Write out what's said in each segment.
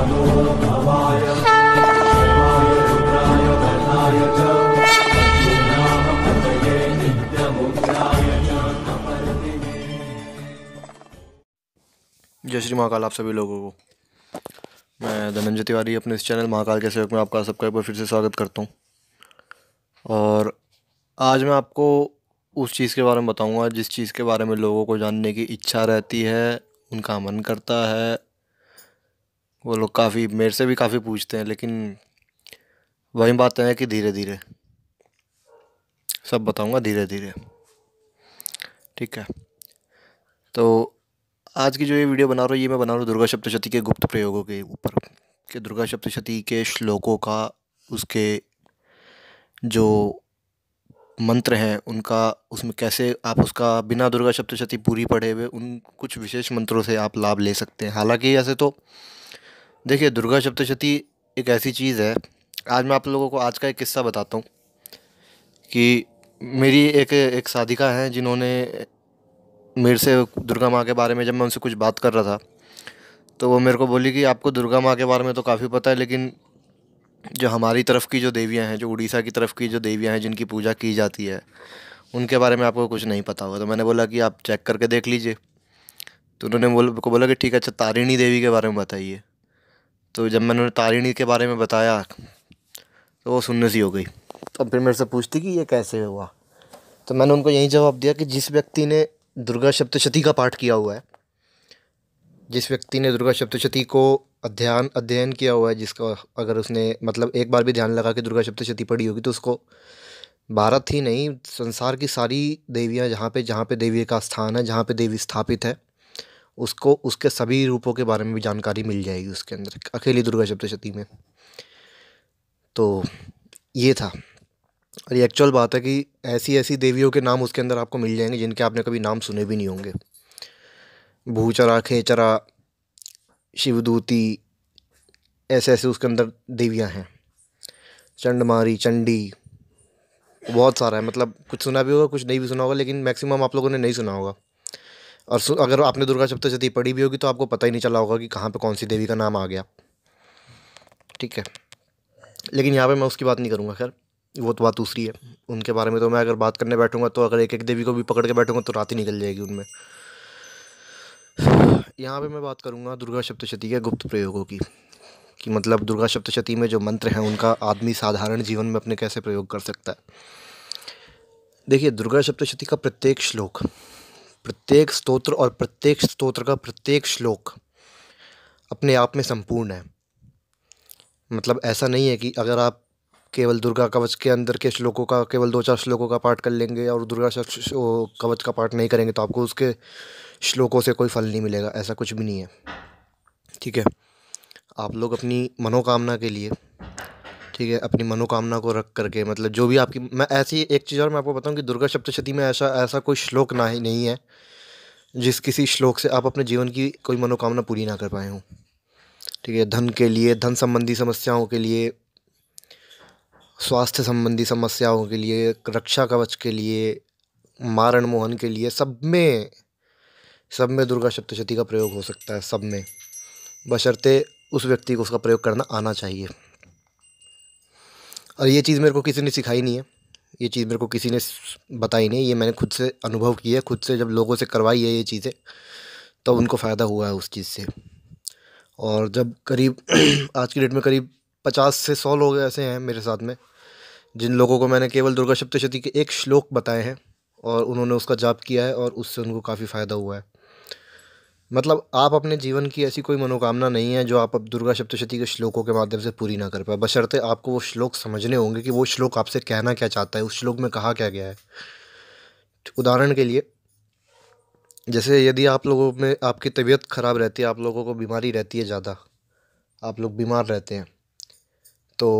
जय श्री महाकाल आप सभी लोगों को मैं धनंजय तिवारी अपने इस चैनल महाकाल के सहयोग में आपका सबका एक बार फिर से स्वागत करता हूँ और आज मैं आपको उस चीज़ के बारे में बताऊंगा जिस चीज़ के बारे में लोगों को जानने की इच्छा रहती है उनका मन करता है वो लोग काफ़ी मेरे से भी काफ़ी पूछते हैं लेकिन वही बात है कि धीरे धीरे सब बताऊंगा धीरे धीरे ठीक है तो आज की जो ये वीडियो बना रहा हूँ ये मैं बना रहा हूँ दुर्गा सप्तशती के गुप्त प्रयोगों के ऊपर कि दुर्गा सप्तशती के श्लोकों का उसके जो मंत्र हैं उनका उसमें कैसे आप उसका बिना दुर्गा सप्तशती पूरी पढ़े हुए उन कुछ विशेष मंत्रों से आप लाभ ले सकते हैं हालांकि ऐसे तो देखिए दुर्गा सप्तशती एक ऐसी चीज़ है आज मैं आप लोगों को आज का एक किस्सा बताता हूँ कि मेरी एक एक साधिका हैं जिन्होंने मेरे से दुर्गा माँ के बारे में जब मैं उनसे कुछ बात कर रहा था तो वो मेरे को बोली कि आपको दुर्गा माँ के बारे में तो काफ़ी पता है लेकिन जो हमारी तरफ की जो देवियाँ हैं जो उड़ीसा की तरफ की जो देवियाँ हैं जिनकी पूजा की जाती है उनके बारे में आपको कुछ नहीं पता होगा तो मैंने बोला कि आप चेक करके देख लीजिए तो उन्होंने बोल को बोला कि ठीक है अच्छा तारिणी देवी के बारे में बताइए तो जब मैंने उन्हें तारिणी के बारे में बताया तो वो सुनने सी हो गई तो फिर मेरे से पूछती कि ये कैसे हुआ तो मैंने उनको यही जवाब दिया कि जिस व्यक्ति ने दुर्गा सप्तशती का पाठ किया हुआ है जिस व्यक्ति ने दुर्गा सप्तशती को अध्ययन अध्ययन किया हुआ है जिसका अगर उसने मतलब एक बार भी ध्यान लगा कि दुर्गा सप्तशती पढ़ी होगी तो उसको भारत ही नहीं संसार की सारी देवियाँ जहाँ पे जहाँ पे देवी का स्थान है जहाँ पे देवी स्थापित है उसको उसके सभी रूपों के बारे में भी जानकारी मिल जाएगी उसके अंदर अकेली दुर्गा सप्तशती में तो ये था और ये एक्चुअल बात है कि ऐसी ऐसी देवियों के नाम उसके अंदर आपको मिल जाएंगे जिनके आपने कभी नाम सुने भी नहीं होंगे भूचरा खेचरा शिवदूती ऐसे ऐसे उसके अंदर देवियाँ हैं चंडमारी चंडी बहुत सारा है मतलब कुछ सुना भी होगा कुछ नहीं भी सुना होगा लेकिन मैक्सिमम आप लोगों ने नहीं सुना होगा और अगर आपने दुर्गा सप्तशती पढ़ी भी होगी तो आपको पता ही नहीं चला होगा कि कहाँ पर कौन सी देवी का नाम आ गया ठीक है लेकिन यहाँ पर मैं उसकी बात नहीं करूँगा खैर वो तो बात दूसरी है उनके बारे में तो मैं अगर बात करने बैठूँगा तो अगर एक एक देवी को भी पकड़ के बैठूंगा तो रात ही निकल जाएगी उनमें यहाँ पर मैं बात करूँगा दुर्गा सप्तशती के गुप्त प्रयोगों की कि मतलब दुर्गा सप्तशती में जो मंत्र हैं उनका आदमी साधारण जीवन में अपने कैसे प्रयोग कर सकता है देखिए दुर्गा सप्तशती का प्रत्येक श्लोक प्रत्येक स्तोत्र और प्रत्येक स्तोत्र का प्रत्येक श्लोक अपने आप में संपूर्ण है मतलब ऐसा नहीं है कि अगर आप केवल दुर्गा कवच के अंदर के श्लोकों का केवल दो चार श्लोकों का पाठ कर लेंगे और दुर्गा कवच का पाठ नहीं करेंगे तो आपको उसके श्लोकों से कोई फल नहीं मिलेगा ऐसा कुछ भी नहीं है ठीक है आप लोग अपनी मनोकामना के लिए ठीक है अपनी मनोकामना को रख करके मतलब जो भी आपकी मैं ऐसी एक चीज़ और मैं आपको बताऊं कि दुर्गा सप्तशती में ऐसा ऐसा कोई श्लोक ना ही नहीं है जिस किसी श्लोक से आप अपने जीवन की कोई मनोकामना पूरी ना कर पाए हों ठीक है धन के लिए धन संबंधी समस्याओं के लिए स्वास्थ्य संबंधी समस्याओं के लिए रक्षा कवच के लिए मारण मोहन के लिए सब में सब में दुर्गा सप्तशती का प्रयोग हो सकता है सब में बशर्ते उस व्यक्ति को उसका प्रयोग करना आना चाहिए और ये चीज़ मेरे को किसी ने सिखाई नहीं है ये चीज़ मेरे को किसी ने बताई नहीं ये मैंने खुद से अनुभव किया है खुद से जब लोगों से करवाई है ये चीज़ें तो उनको फ़ायदा हुआ है उस चीज़ से और जब करीब आज की डेट में करीब पचास से सौ लोग ऐसे हैं मेरे साथ में जिन लोगों को मैंने केवल दुर्गा सप्तशती के एक श्लोक बताए हैं और उन्होंने उसका जाप किया है और उससे उनको काफ़ी फ़ायदा हुआ है मतलब आप अपने जीवन की ऐसी कोई मनोकामना नहीं है जो आप अब दुर्गा सप्तशती के श्लोकों के माध्यम से पूरी ना कर पाए बशर्ते आपको वो श्लोक समझने होंगे कि वो श्लोक आपसे कहना क्या चाहता है उस श्लोक में कहा क्या गया है उदाहरण के लिए जैसे यदि आप लोगों में आपकी तबीयत ख़राब रहती है आप लोगों को बीमारी रहती है ज़्यादा आप लोग बीमार रहते हैं तो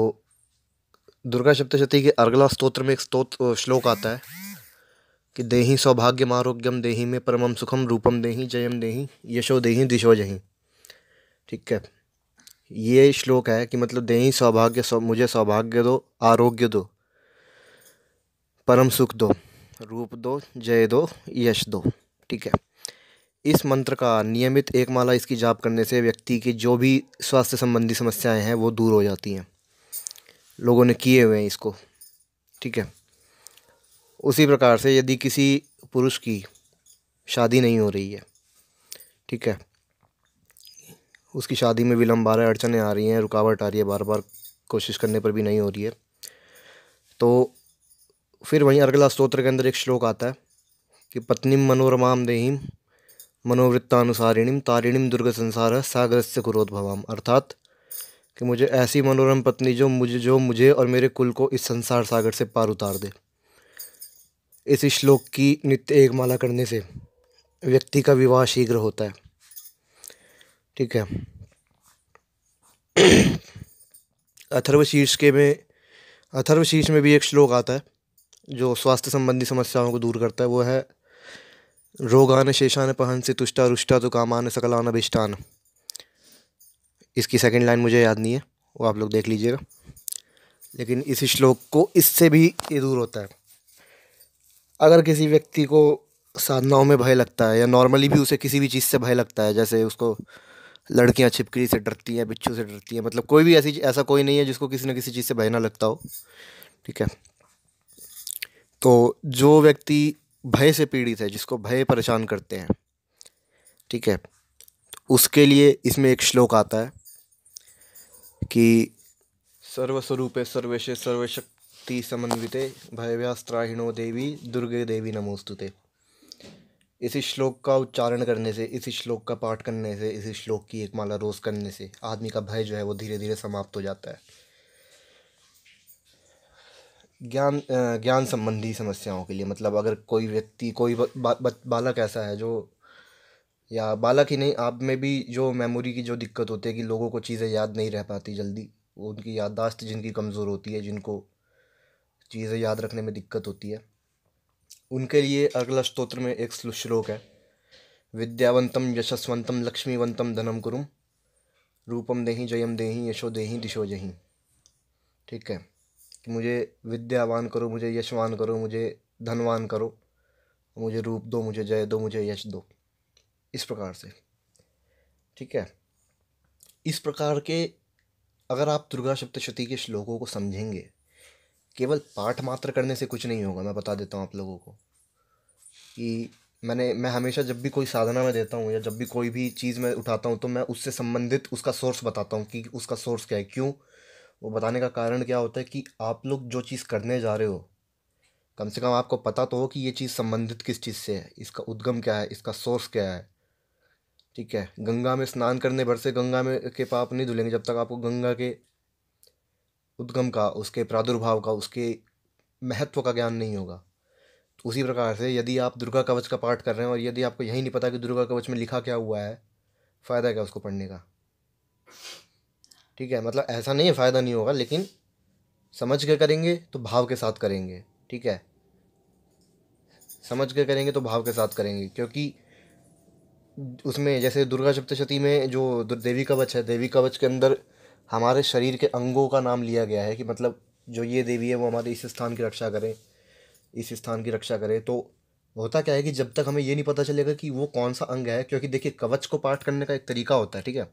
दुर्गा सप्तशती के अर्गला स्तोत्र में एक स्तोत्र श्लोक आता है कि देही सौभाग्यम आरोग्यम देही में परमम सुखम रूपम देही जयम देही यशो देही दिशो जही ठीक है ये श्लोक है कि मतलब देही सौभाग्य सौ, मुझे सौभाग्य दो आरोग्य दो परम सुख दो रूप दो जय दो यश दो ठीक है इस मंत्र का नियमित एक माला इसकी जाप करने से व्यक्ति की जो भी स्वास्थ्य संबंधी समस्याएं हैं वो दूर हो जाती हैं लोगों ने किए हुए हैं इसको ठीक है उसी प्रकार से यदि किसी पुरुष की शादी नहीं हो रही है ठीक है उसकी शादी में विलम्ब आ रहा है अड़चने आ रही हैं रुकावट आ रही है बार बार कोशिश करने पर भी नहीं हो रही है तो फिर वहीं अर्गला स्त्रोत्र के अंदर एक श्लोक आता है कि पत्नीम मनोरमाम देहीम मनोवृत्तानुसारिणीम तारिणीम दुर्ग संसार सागर से कुरोद्भवाम अर्थात कि मुझे ऐसी मनोरम पत्नी जो मुझे जो मुझे और मेरे कुल को इस संसार सागर से पार उतार दे इस श्लोक की नित्य एक माला करने से व्यक्ति का विवाह शीघ्र होता है ठीक है अथर्वशीर्ष के में अथर्वशीर्ष में भी एक श्लोक आता है जो स्वास्थ्य संबंधी समस्याओं को दूर करता है वो है रोगान शेषान पहन से तुष्टा रुष्टा तो कामान सकलान अभिष्टान इसकी सेकंड लाइन मुझे याद नहीं है वो आप लोग देख लीजिएगा लेकिन इस श्लोक को इससे भी ये दूर होता है अगर किसी व्यक्ति को साधनाओं में भय लगता है या नॉर्मली भी उसे किसी भी चीज़ से भय लगता है जैसे उसको लड़कियां छिपकली से डरती हैं बिच्छू से डरती हैं मतलब कोई भी ऐसी ऐसा कोई नहीं है जिसको किसी न किसी चीज़ से भय ना लगता हो ठीक है तो जो व्यक्ति भय से पीड़ित है जिसको भय परेशान करते हैं ठीक है उसके लिए इसमें एक श्लोक आता है कि सर्वस्वरूप सर्वेश सर्वशक्ति समन्वित भयव्यास्त्राहिणो देवी दुर्गे देवी नमोस्तुते इस इसी श्लोक का उच्चारण करने से इसी श्लोक का पाठ करने से इसी श्लोक की एक माला रोज़ करने से आदमी का भय जो है वो धीरे धीरे समाप्त हो जाता है ज्ञान ज्ञान संबंधी समस्याओं के लिए मतलब अगर कोई व्यक्ति कोई बालक ऐसा है जो या बालक ही नहीं आप में भी जो मेमोरी की जो दिक्कत होती है कि लोगों को चीज़ें याद नहीं रह पाती जल्दी उनकी याददाश्त जिनकी कमज़ोर होती है जिनको चीज़ें याद रखने में दिक्कत होती है उनके लिए अगला स्तोत्र में एक श्लोक है विद्यावंतम यशस्वंतम लक्ष्मीवंतम धनम कुरुम रूपम देही जयम देही यशो देही दिशो जही ठीक है कि मुझे विद्यावान करो मुझे यशवान करो मुझे धनवान करो मुझे रूप दो मुझे जय दो मुझे यश दो इस प्रकार से ठीक है इस प्रकार के अगर आप दुर्गा सप्तशती के श्लोकों को समझेंगे केवल पाठ मात्र करने से कुछ नहीं होगा मैं बता देता हूँ आप लोगों को कि मैंने मैं हमेशा जब भी कोई साधना में देता हूँ या जब भी कोई भी चीज़ मैं उठाता हूँ तो मैं उससे संबंधित उसका सोर्स बताता हूँ कि उसका सोर्स क्या है क्यों वो बताने का कारण क्या होता है कि आप लोग जो चीज़ करने जा रहे हो कम से कम आपको पता तो हो कि ये चीज़ संबंधित किस चीज़ से है इसका उद्गम क्या है इसका सोर्स क्या है ठीक है गंगा में स्नान करने भर से गंगा में के पाप नहीं धुलेंगे जब तक आपको गंगा के उद्गम का उसके प्रादुर्भाव का उसके महत्व का ज्ञान नहीं होगा तो उसी प्रकार से यदि आप दुर्गा कवच का पाठ कर रहे हैं और यदि आपको यही नहीं पता कि दुर्गा कवच में लिखा क्या हुआ है फ़ायदा क्या उसको पढ़ने का ठीक है मतलब ऐसा नहीं है फ़ायदा नहीं होगा लेकिन समझ के करेंगे तो भाव के साथ करेंगे ठीक है समझ के करेंगे तो भाव के साथ करेंगे क्योंकि उसमें जैसे दुर्गा सप्तशती में जो देवी कवच है देवी कवच के अंदर हमारे शरीर के अंगों का नाम लिया गया है कि मतलब जो ये देवी है वो हमारे इस स्थान की रक्षा करें इस स्थान की रक्षा करें तो होता क्या है कि जब तक हमें ये नहीं पता चलेगा कि वो कौन सा अंग है क्योंकि देखिए कवच को पाठ करने का एक तरीका होता है ठीक है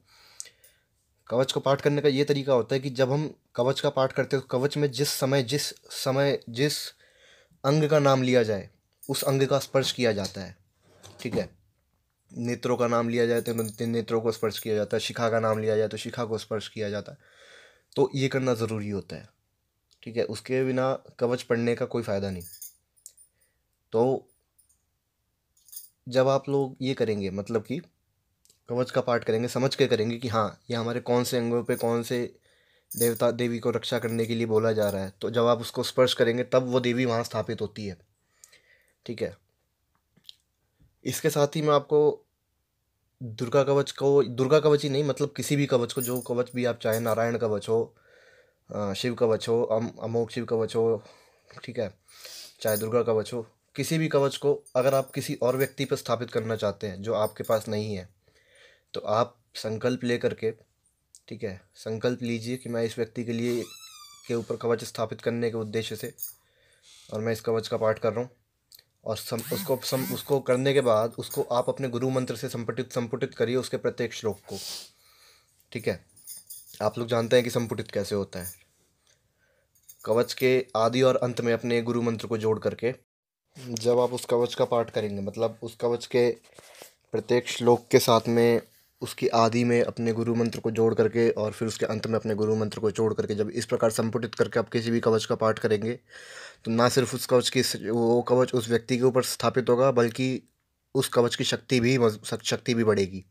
कवच को पाठ करने का ये तरीका होता है कि जब हम कवच का पाठ करते हैं तो कवच में जिस समय जिस समय जिस अंग का नाम लिया जाए उस अंग का स्पर्श किया जाता है ठीक है नेत्रों का नाम लिया जाए तो नेत्रों को स्पर्श किया जाता है शिखा का नाम लिया जाए तो शिखा को स्पर्श किया जाता है तो ये करना ज़रूरी होता है ठीक है उसके बिना कवच पढ़ने का कोई फ़ायदा नहीं तो जब आप लोग ये करेंगे मतलब कि कवच का पाठ करेंगे समझ के करेंगे कि हाँ ये हमारे कौन से अंगों पे कौन से देवता देवी को रक्षा करने के लिए बोला जा रहा है तो जब आप उसको स्पर्श करेंगे तब वो देवी वहाँ स्थापित होती है ठीक है इसके साथ ही मैं आपको दुर्गा कवच को दुर्गा कवच ही नहीं मतलब किसी भी कवच को जो कवच भी आप चाहें नारायण कवच हो शिव कवच हो अम अमोक शिव कवच हो ठीक है चाहे दुर्गा कवच हो किसी भी कवच को अगर आप किसी और व्यक्ति पर स्थापित करना चाहते हैं जो आपके पास नहीं है तो आप संकल्प ले करके ठीक है संकल्प लीजिए कि मैं इस व्यक्ति के लिए के ऊपर कवच स्थापित करने के उद्देश्य से और मैं इस कवच का पाठ कर रहा हूँ और सम, उसको सम, उसको करने के बाद उसको आप अपने गुरु मंत्र से संपुटित संपुटित करिए उसके प्रत्येक श्लोक को ठीक है आप लोग जानते हैं कि संपुटित कैसे होता है कवच के आदि और अंत में अपने गुरु मंत्र को जोड़ करके जब आप उस कवच का पाठ करेंगे मतलब उस कवच के प्रत्येक श्लोक के साथ में उसकी आदि में अपने गुरु मंत्र को जोड़ करके और फिर उसके अंत में अपने गुरु मंत्र को जोड़ करके जब इस प्रकार संपुटित करके आप किसी भी कवच का पाठ करेंगे तो ना सिर्फ उस कवच की वो कवच उस व्यक्ति के ऊपर स्थापित होगा बल्कि उस कवच की शक्ति भी शक्ति भी बढ़ेगी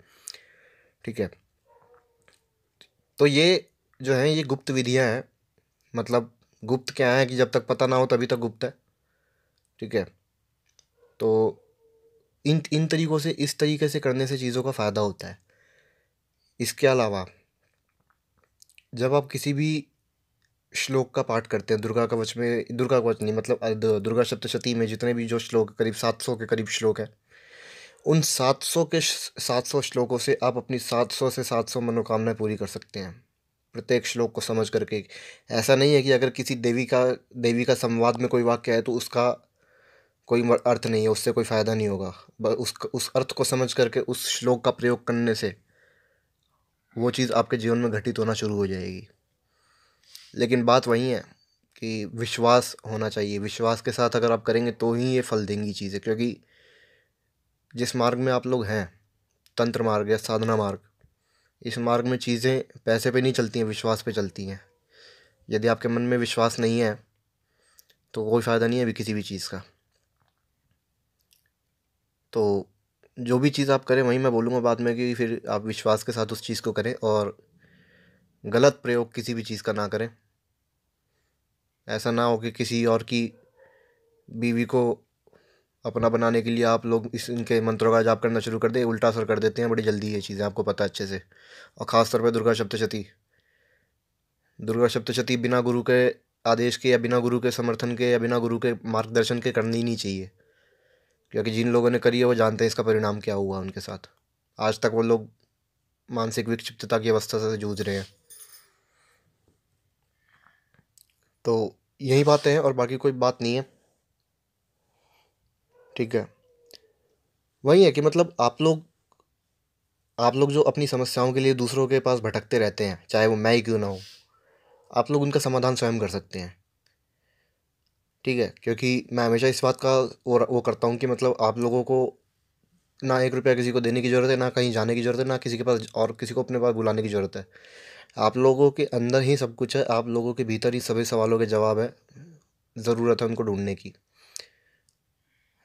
ठीक है तो ये जो है ये गुप्त विधियाँ हैं मतलब गुप्त क्या है कि जब तक पता ना हो तभी तक गुप्त है ठीक है तो इन इन तरीक़ों से इस तरीके से करने से चीज़ों का फ़ायदा होता है इसके अलावा जब आप किसी भी श्लोक का पाठ करते हैं दुर्गा कवच में दुर्गा कवच नहीं मतलब दुर्गा सप्तशती में जितने भी जो श्लोक करीब सात सौ के करीब श्लोक हैं उन सात सौ के सात सौ श्लोकों से आप अपनी सात सौ से सात सौ मनोकामनाएं पूरी कर सकते हैं प्रत्येक श्लोक को समझ करके ऐसा नहीं है कि अगर किसी देवी का देवी का संवाद में कोई वाक्य है तो उसका कोई अर्थ नहीं है उससे कोई फ़ायदा नहीं होगा उस उस अर्थ को समझ करके उस श्लोक का प्रयोग करने से वो चीज़ आपके जीवन में घटित होना शुरू हो जाएगी लेकिन बात वही है कि विश्वास होना चाहिए विश्वास के साथ अगर आप करेंगे तो ही ये फल देंगी चीज़ें क्योंकि जिस मार्ग में आप लोग हैं तंत्र मार्ग या साधना मार्ग इस मार्ग में चीज़ें पैसे पे नहीं चलती हैं विश्वास पे चलती हैं यदि आपके मन में विश्वास नहीं है तो कोई फ़ायदा नहीं है अभी किसी भी चीज़ का तो जो भी चीज़ आप करें वही मैं बोलूँगा बाद में कि फिर आप विश्वास के साथ उस चीज़ को करें और गलत प्रयोग किसी भी चीज़ का ना करें ऐसा ना हो कि किसी और की बीवी को अपना बनाने के लिए आप लोग इस इनके मंत्रों का जाप करना शुरू कर दें उल्टा असर कर देते हैं बड़ी जल्दी ये चीज़ें आपको पता अच्छे से और ख़ास तौर पर दुर्गा सप्तशती दुर्गा सप्तशती बिना गुरु के आदेश के या बिना गुरु के समर्थन के या बिना गुरु के मार्गदर्शन के करनी ही नहीं चाहिए क्योंकि जिन लोगों ने करी है वो जानते हैं इसका परिणाम क्या हुआ उनके साथ आज तक वो लोग मानसिक विक्षिप्तता की अवस्था से जूझ रहे हैं तो यही बातें हैं और बाकी कोई बात नहीं है ठीक है वही है कि मतलब आप लोग आप लोग जो अपनी समस्याओं के लिए दूसरों के पास भटकते रहते हैं चाहे वो मैं ही क्यों ना हो आप लोग उनका समाधान स्वयं कर सकते हैं ठीक है क्योंकि मैं हमेशा इस बात का वो करता हूँ कि मतलब आप लोगों को ना एक रुपया किसी को देने की ज़रूरत है ना कहीं जाने की ज़रूरत है ना किसी के पास और किसी को अपने पास बुलाने की ज़रूरत है आप लोगों के अंदर ही सब कुछ है आप लोगों के भीतर ही सभी सवालों के जवाब है ज़रूरत है उनको ढूंढने की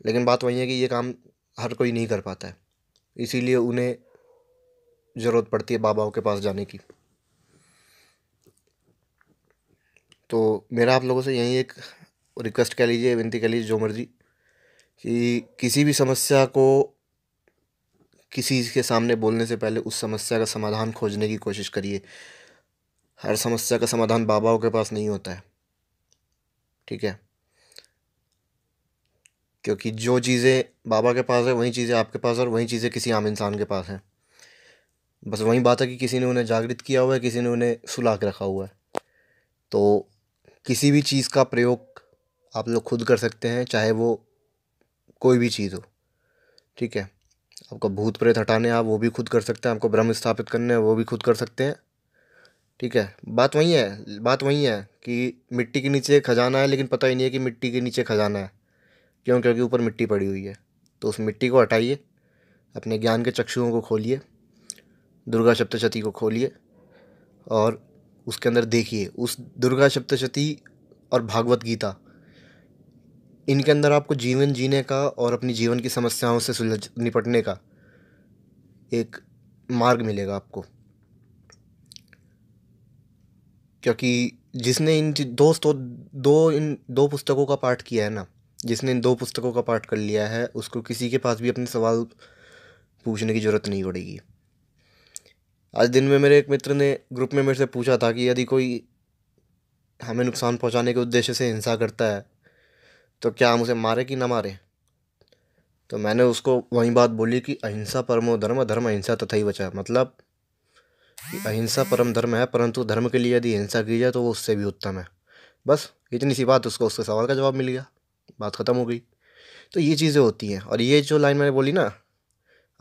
लेकिन बात वही है कि ये काम हर कोई नहीं कर पाता है इसीलिए उन्हें ज़रूरत पड़ती है बाबाओं के पास जाने की तो मेरा आप लोगों से यही एक रिक्वेस्ट कह लीजिए विनती कह लीजिए जो मर्जी कि किसी भी समस्या को किसी के सामने बोलने से पहले उस समस्या का समाधान खोजने की कोशिश करिए हर समस्या का समाधान बाबाओं के पास नहीं होता है ठीक है क्योंकि जो चीज़ें बाबा के पास है वही चीज़ें आपके पास और वही चीज़ें किसी आम इंसान के पास हैं बस वही बात है कि किसी ने उन्हें जागृत किया हुआ है किसी ने उन्हें सुला के रखा हुआ है तो किसी भी चीज़ का प्रयोग आप लोग खुद कर सकते हैं चाहे वो कोई भी चीज़ हो ठीक है आपको भूत प्रेत हटाने आप वो भी खुद कर सकते हैं आपको ब्रह्म स्थापित करने वो भी खुद कर सकते हैं ठीक है बात वही है बात वही है कि मिट्टी के नीचे खजाना है लेकिन पता ही नहीं है कि मिट्टी के नीचे खजाना है क्यों क्योंकि ऊपर मिट्टी पड़ी हुई है तो उस मिट्टी को हटाइए अपने ज्ञान के चक्षुओं को खोलिए दुर्गा सप्तशती को खोलिए और उसके अंदर देखिए उस दुर्गा सप्तशती और भागवत गीता इनके अंदर आपको जीवन जीने का और अपनी जीवन की समस्याओं से सुलझ निपटने का एक मार्ग मिलेगा आपको क्योंकि जिसने इन दोस्तों दो इन दो पुस्तकों का पाठ किया है ना जिसने इन दो पुस्तकों का पाठ कर लिया है उसको किसी के पास भी अपने सवाल पूछने की ज़रूरत नहीं पड़ेगी आज दिन में मेरे एक मित्र ने ग्रुप में मेरे से पूछा था कि यदि कोई हमें नुकसान पहुंचाने के उद्देश्य से हिंसा करता है तो क्या हम उसे मारे कि ना मारे तो मैंने उसको वही बात बोली कि अहिंसा परमो धर्म धर्म अहिंसा तथा ही बचा मतलब कि अहिंसा परम धर्म है परंतु धर्म के लिए यदि हिंसा की जाए तो वो उससे भी उत्तम है बस इतनी सी बात उसको उसके सवाल का जवाब मिल गया बात ख़त्म हो गई तो ये चीज़ें होती हैं और ये जो लाइन मैंने बोली ना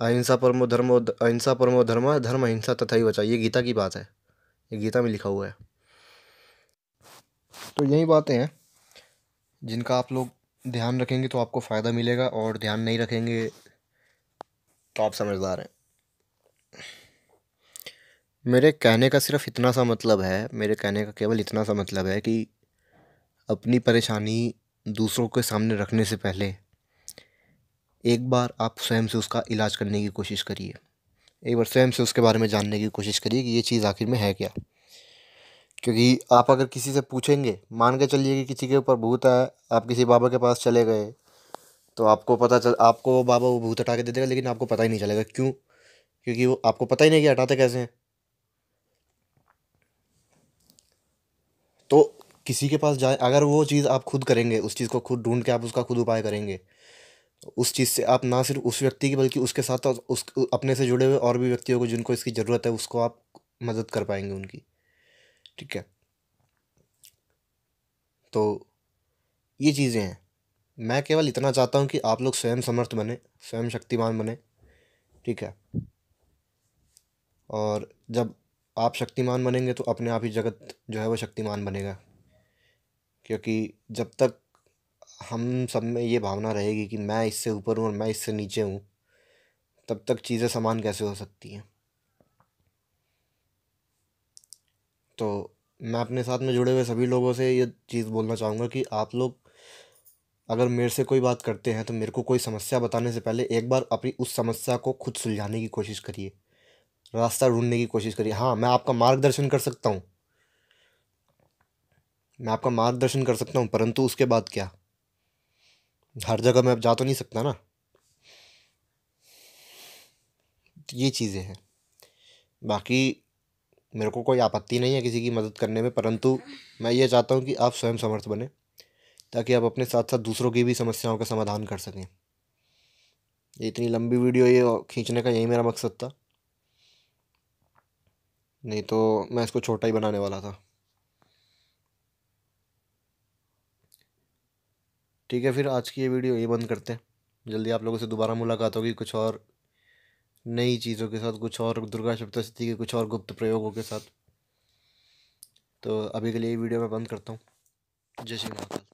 अहिंसा परमो धर्मो अहिंसा परमो धर्म धर्म अहिंसा तथा ही बचा ये गीता की बात है ये गीता में लिखा हुआ है तो यही बातें हैं जिनका आप लोग ध्यान रखेंगे तो आपको फ़ायदा मिलेगा और ध्यान नहीं रखेंगे तो आप समझदार हैं मेरे कहने का सिर्फ इतना सा मतलब है मेरे कहने का केवल इतना सा मतलब है कि अपनी परेशानी दूसरों के सामने रखने से पहले एक बार आप स्वयं से उसका इलाज करने की कोशिश करिए एक बार स्वयं से उसके बारे में जानने की कोशिश करिए कि ये चीज़ आखिर में है क्या क्योंकि आप अगर किसी से पूछेंगे मान के चलिए कि किसी के ऊपर भूत है आप किसी बाबा के पास चले गए तो आपको पता चल आपको वो बाबा वो भूत हटा के दे देगा लेकिन आपको पता ही नहीं चलेगा क्यों क्योंकि वो आपको पता ही नहीं कि हटाते कैसे हैं तो किसी के पास जाए अगर वो चीज़ आप खुद करेंगे उस चीज़ को खुद ढूंढ के आप उसका खुद उपाय करेंगे तो उस चीज़ से आप ना सिर्फ उस व्यक्ति की बल्कि उसके साथ उस अपने से जुड़े हुए और भी व्यक्तियों को जिनको इसकी ज़रूरत है उसको आप मदद कर पाएंगे उनकी ठीक है तो ये चीज़ें हैं मैं केवल इतना चाहता हूँ कि आप लोग स्वयं समर्थ बने स्वयं शक्तिमान बने ठीक है और जब आप शक्तिमान बनेंगे तो अपने आप ही जगत जो है वो शक्तिमान बनेगा क्योंकि जब तक हम सब में ये भावना रहेगी कि मैं इससे ऊपर हूँ और मैं इससे नीचे हूँ तब तक चीज़ें समान कैसे हो सकती हैं तो मैं अपने साथ में जुड़े हुए सभी लोगों से ये चीज़ बोलना चाहूँगा कि आप लोग अगर मेरे से कोई बात करते हैं तो मेरे को कोई समस्या बताने से पहले एक बार अपनी उस समस्या को खुद सुलझाने की कोशिश करिए रास्ता ढूंढने की कोशिश करिए हाँ मैं आपका मार्गदर्शन कर सकता हूँ मैं आपका मार्गदर्शन कर सकता हूँ परंतु उसके बाद क्या हर जगह मैं अब जा तो नहीं सकता ना ये चीज़ें हैं बाकी मेरे को कोई आपत्ति नहीं है किसी की मदद करने में परंतु मैं ये चाहता हूँ कि आप स्वयं समर्थ बने ताकि आप अपने साथ साथ दूसरों की भी समस्याओं का समाधान कर सकें ये इतनी लंबी वीडियो ये खींचने का यही मेरा मकसद था नहीं तो मैं इसको छोटा ही बनाने वाला था ठीक है फिर आज की ये वीडियो ये बंद करते हैं जल्दी आप लोगों से दोबारा मुलाकात होगी कुछ और नई चीज़ों के साथ कुछ और दुर्गा सप्तशती के कुछ और गुप्त प्रयोगों के साथ तो अभी के लिए वीडियो मैं बंद करता हूँ जय श्री माता